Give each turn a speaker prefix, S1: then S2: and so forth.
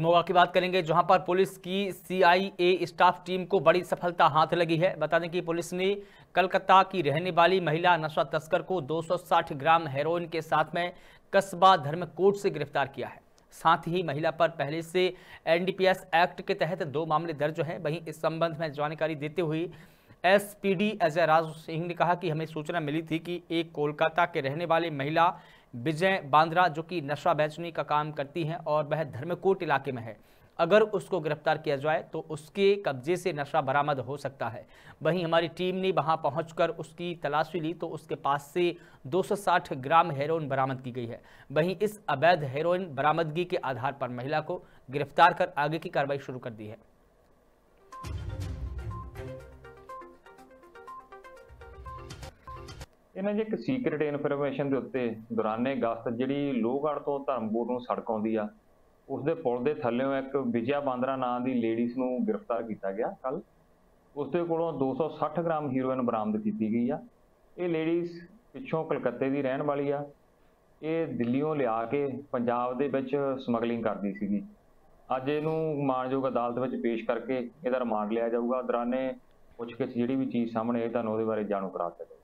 S1: मोगा की बात करेंगे जहां पर पुलिस की सीआईए स्टाफ टीम को बड़ी सफलता हाथ लगी है बता दें कि पुलिस ने कलकत्ता की रहने वाली महिला नशा तस्कर को 260 ग्राम हेरोइन के साथ में कस्बा धर्मकोट से गिरफ्तार किया है साथ ही महिला पर पहले से एनडीपीएस एक्ट के तहत दो मामले दर्ज हैं वहीं इस संबंध में जानकारी देते हुए एसपीडी अजय राज सिंह ने कहा कि हमें सूचना मिली थी कि एक कोलकाता के रहने वाली महिला विजय बांद्रा जो कि नशा बेचने का काम करती हैं और वह धर्मकोट इलाके में है अगर उसको गिरफ्तार किया जाए तो उसके कब्जे से नशा बरामद हो सकता है वहीं हमारी टीम ने वहां पहुंचकर उसकी तलाशी ली तो उसके पास से 260 ग्राम हेरोइन बरामद की गई है वहीं इस अवैध हेरोइन बरामदगी के आधार पर महिला को गिरफ्तार कर आगे की कार्रवाई शुरू कर दी है
S2: ਇਹਨਾਂ ਜੇ ਇੱਕ ਸੀਕ੍ਰੀਟ ਇਨਫੋਰਮੇਸ਼ਨ ਦੇ ਉੱਤੇ ਦੌਰਾਨੇ ਗਸਤ ਜਿਹੜੀ ਲੋਹਗੜ ਤੋਂ ਧਰਮਪੁਰ ਨੂੰ ਸੜਕ ਆਉਂਦੀ ਆ ਉਸ ਦੇ ਪੁਲ ਦੇ ਥੱਲੇੋਂ ਇੱਕ ਵਿਜਿਆ ਬਾਂਦਰਾ ਨਾਂ ਦੀ ਲੇਡੀਜ਼ ਨੂੰ ਗ੍ਰਿਫਤਾਰ ਕੀਤਾ ਗਿਆ ਕੱਲ ਉਸ ਦੇ ਕੋਲੋਂ 260 ਗ੍ਰਾਮ ਹੀਰੋਇਨ ਬਰਾਮਦ ਕੀਤੀ ਗਈ ਆ ਇਹ ਲੇਡੀਜ਼ ਪਿੱਛੋਂ ਕਲਕੱਤੇ ਦੀ ਰਹਿਣ ਵਾਲੀ ਆ ਇਹ ਦਿੱਲੀੋਂ ਲਿਆ ਕੇ ਪੰਜਾਬ ਦੇ ਵਿੱਚ ਸਮਗਲਿੰਗ ਕਰਦੀ ਸੀਗੀ ਅੱਜ ਇਹਨੂੰ ਮਾਨਯੋਗ ਅਦਾਲਤ ਵਿੱਚ ਪੇਸ਼ ਕਰਕੇ ਇਹਦਾ ਰਿਮਾਂਡ ਲਿਆ ਜਾਊਗਾ ਦੌਰਾਨੇ ਕੇ ਜਿਹੜੀ ਵੀ ਚੀਜ਼ ਸਾਹਮਣੇ ਆਈ ਤੁਹਾਨੂੰ ਉਹਦੇ ਬਾਰੇ ਜਾਣੂ ਕਰਾ ਦਿੱਤਾ